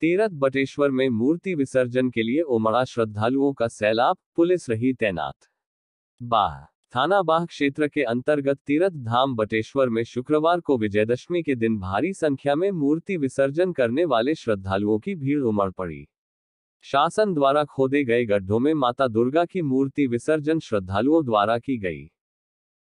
तेरथ बटेश्वर में मूर्ति विसर्जन के लिए उमड़ा श्रद्धालुओं का सैलाब पुलिस रही तैनात बाह थाना बाह क्षेत्र के अंतर्गत तीरथ धाम बटेश्वर में शुक्रवार को विजयदशमी के दिन भारी संख्या में मूर्ति विसर्जन करने वाले श्रद्धालुओं की भीड़ उमड़ पड़ी शासन द्वारा खोदे गए गड्ढों में माता दुर्गा की मूर्ति विसर्जन श्रद्धालुओं द्वारा की गई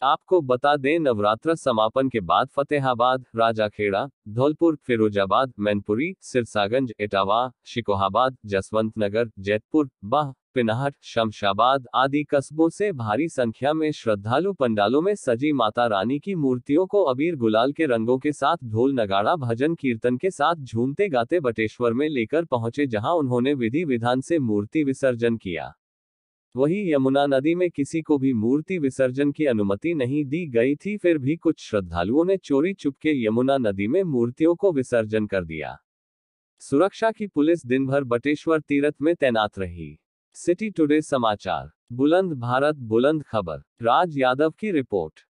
आपको बता दें नवरात्र समापन के बाद फतेहाबाद राजाखेड़ा धौलपुर फिरोजाबाद मैनपुरी सिरसागंज इटावा शिकोहाबाद जसवंत नगर जैतपुर बाह पिनाहट शमशाबाद आदि कस्बों से भारी संख्या में श्रद्धालु पंडालों में सजी माता रानी की मूर्तियों को अबीर गुलाल के रंगों के साथ ढोल नगाड़ा भजन कीर्तन के साथ झूमते गाते बटेश्वर में लेकर पहुंचे जहां उन्होंने विधि विधान से मूर्ति विसर्जन किया वहीं यमुना नदी में किसी को भी मूर्ति विसर्जन की अनुमति नहीं दी गई थी फिर भी कुछ श्रद्धालुओं ने चोरी चुपके यमुना नदी में मूर्तियों को विसर्जन कर दिया सुरक्षा की पुलिस दिन भर बटेश्वर तीरथ में तैनात रही सिटी टुडे समाचार बुलंद भारत बुलंद खबर राज यादव की रिपोर्ट